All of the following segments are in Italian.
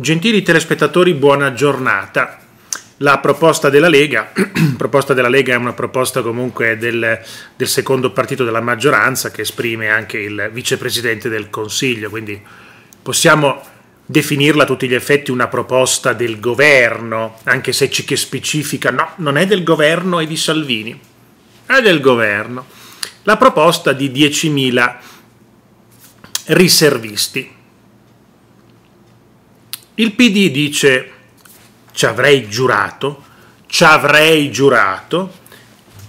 Gentili telespettatori, buona giornata. La proposta della Lega, proposta della Lega è una proposta comunque del, del, secondo partito della maggioranza che esprime anche il vicepresidente del Consiglio, quindi possiamo definirla a tutti gli effetti una proposta del governo, anche se c'è chi specifica no, non è del governo, e di Salvini, è del governo. La proposta di 10.000 riservisti il PD dice ci avrei giurato, ci avrei giurato,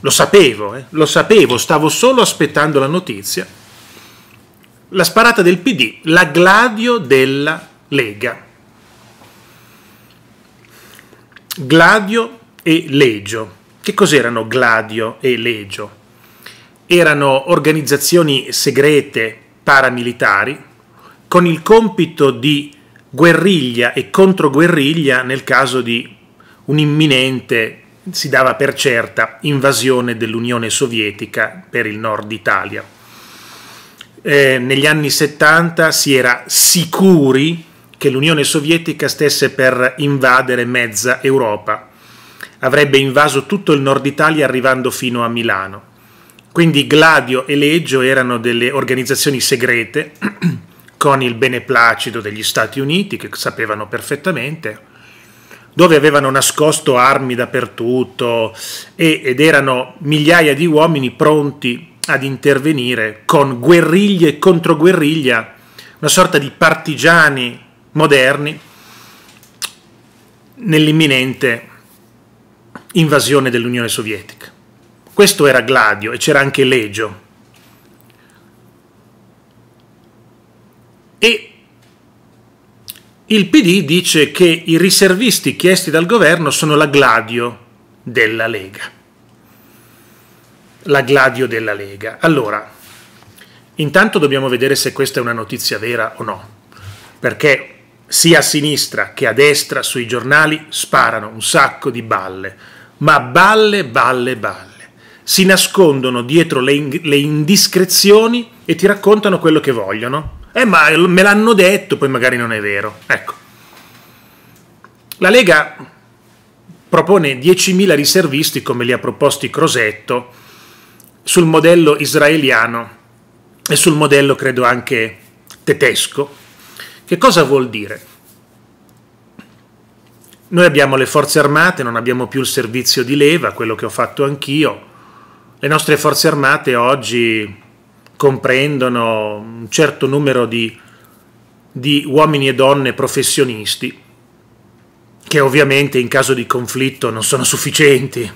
lo sapevo, eh? lo sapevo, stavo solo aspettando la notizia. La sparata del PD, la gladio della Lega. Gladio e Legio. Che cos'erano Gladio e Legio? Erano organizzazioni segrete paramilitari con il compito di guerriglia e controguerriglia nel caso di un'imminente, si dava per certa, invasione dell'Unione Sovietica per il nord Italia. Eh, negli anni 70 si era sicuri che l'Unione Sovietica stesse per invadere mezza Europa. Avrebbe invaso tutto il nord Italia arrivando fino a Milano. Quindi Gladio e Leggio erano delle organizzazioni segrete con il beneplacito degli Stati Uniti, che sapevano perfettamente, dove avevano nascosto armi dappertutto e, ed erano migliaia di uomini pronti ad intervenire con guerriglie e controguerriglia, una sorta di partigiani moderni nell'imminente invasione dell'Unione Sovietica. Questo era Gladio e c'era anche Legio, e il PD dice che i riservisti chiesti dal governo sono la gladio della Lega. La gladio della Lega. Allora, intanto dobbiamo vedere se questa è una notizia vera o no, perché sia a sinistra che a destra sui giornali sparano un sacco di balle, ma balle, balle, balle. Si nascondono dietro le, indiscrezioni e ti raccontano quello che vogliono eh, ma me l'hanno detto, poi magari non è vero. Ecco. La Lega propone 10.000 riservisti come li ha proposti Crosetto sul modello israeliano e sul modello credo anche tedesco. Che cosa vuol dire? Noi abbiamo le forze armate, non abbiamo più il servizio di leva, quello che ho fatto anch'io. Le nostre forze armate oggi comprendono un certo numero di, di uomini e donne professionisti, che ovviamente in caso di conflitto non sono sufficienti.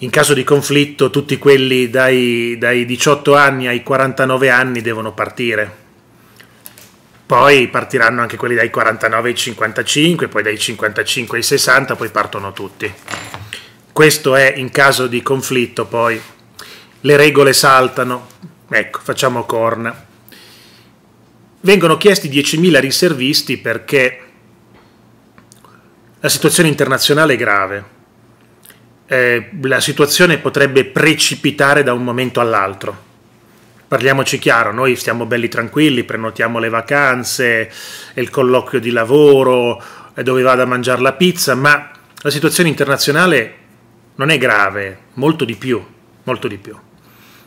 In caso di conflitto tutti quelli dai, dai 18 anni ai 49 anni devono partire. Poi partiranno anche quelli dai 49 ai 55, poi dai 55 ai 60, poi partono tutti. Questo è in caso di conflitto poi le regole saltano, ecco, facciamo corna. Vengono chiesti 10.000 riservisti perché la situazione internazionale è grave, eh, la situazione potrebbe precipitare da un momento all'altro. Parliamoci chiaro, noi stiamo belli tranquilli, prenotiamo le vacanze, il colloquio di lavoro, dove vado a mangiare la pizza, ma la situazione internazionale non è grave, molto di più, molto di più.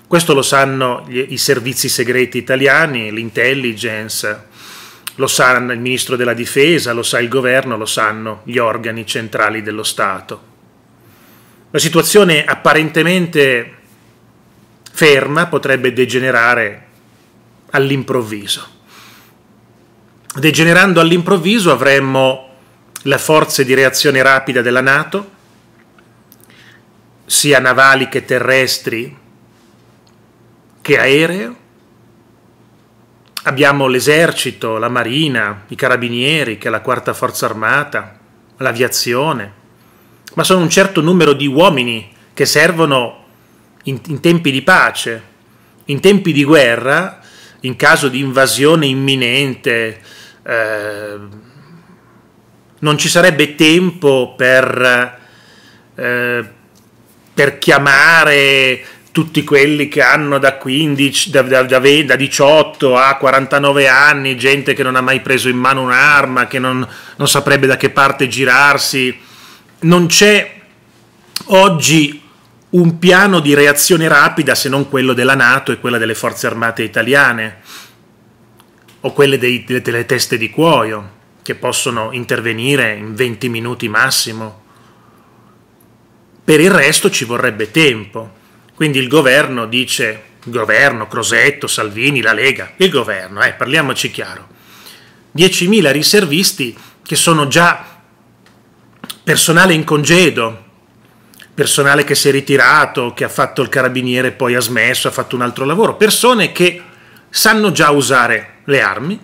Questo lo sanno gli, i servizi segreti italiani, l'intelligence, lo sa il ministro della difesa, lo sa il governo, lo sanno gli organi centrali dello Stato. La situazione apparentemente ferma potrebbe degenerare all'improvviso. Degenerando all'improvviso avremmo le forze di reazione rapida della Nato, sia navali che terrestri, che aereo. Abbiamo l'esercito, la marina, i carabinieri, che è la quarta forza armata, l'aviazione, ma sono un certo numero di uomini che servono in, in tempi di pace, in tempi di guerra, in caso di invasione imminente. Eh, non ci sarebbe tempo per, eh, per chiamare tutti quelli che hanno da 15, da, da, da, 20, da 18 a 49 anni, gente che non ha mai preso in mano un'arma, che non, non saprebbe da che parte girarsi. Non c'è oggi un piano di reazione rapida se non quello della Nato e quella delle forze armate italiane o quelle dei, delle teste di cuoio che possono intervenire in 20 minuti massimo. Per il resto ci vorrebbe tempo. Quindi il governo dice, governo, Crosetto, Salvini, la Lega, il governo, eh, parliamoci chiaro, 10.000 riservisti che sono già personale in congedo, personale che si è ritirato, che ha fatto il carabiniere, poi ha smesso, ha fatto un altro lavoro, persone che sanno già usare le armi,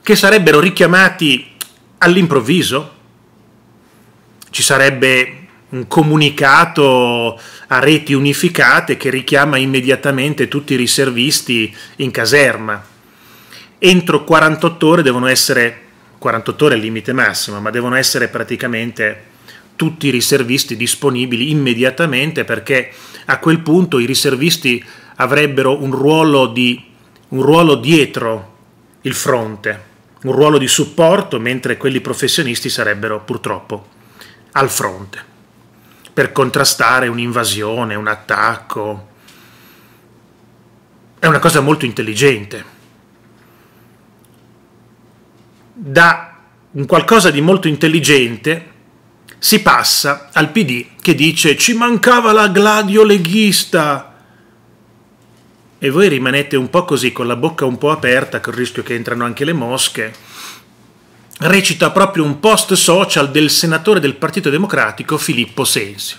che sarebbero richiamati all'improvviso, ci sarebbe un comunicato a reti unificate che richiama immediatamente tutti i riservisti in caserma. Entro 48 ore devono essere, 48 ore è il limite massimo, ma devono essere praticamente tutti i riservisti disponibili immediatamente perché a quel punto i riservisti avrebbero un ruolo, di, un ruolo dietro il fronte, un ruolo di supporto, mentre quelli professionisti sarebbero purtroppo al fronte per contrastare un'invasione, un attacco. È una cosa molto intelligente. Da un qualcosa di molto intelligente si passa al PD che dice ci mancava la gladio leghista e voi rimanete un po' così con la bocca un po' aperta col rischio che entrano anche le mosche recita proprio un post social del senatore del Partito Democratico Filippo Sensio.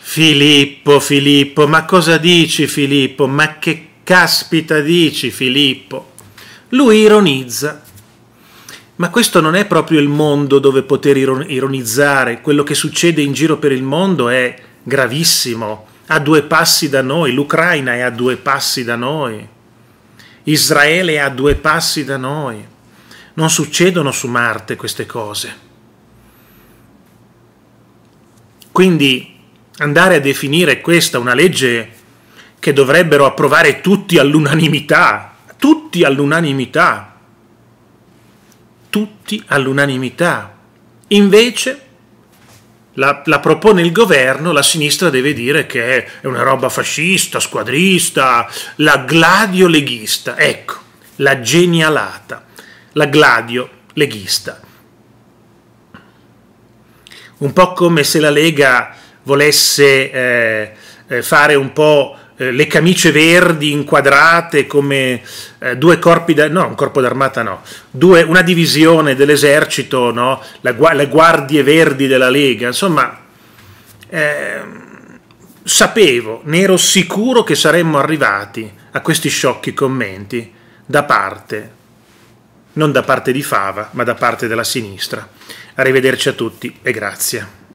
Filippo, Filippo, ma cosa dici Filippo? Ma che caspita dici Filippo? Lui ironizza, ma questo non è proprio il mondo dove poter ironizzare, quello che succede in giro per il mondo è gravissimo, a due passi da noi, l'Ucraina è a due passi da noi, Israele è a due passi da noi. Non succedono su Marte queste cose. Quindi andare a definire questa una legge che dovrebbero approvare tutti all'unanimità, tutti all'unanimità, tutti all'unanimità. Invece la, la, propone il governo, la sinistra deve dire che è una roba fascista, squadrista, la gladioleghista, ecco, la genialata la Gladio leghista. Un po' come se la Lega volesse eh, eh fare un po' eh, le camicie verdi inquadrate come eh, due corpi da, no, un corpo d'armata no, due, una divisione dell'esercito, no? La, le guardie verdi della Lega, insomma, eh, sapevo, ne ero sicuro che saremmo arrivati a questi sciocchi commenti da parte non da parte di Fava, ma da parte della sinistra. Arrivederci a tutti e grazie.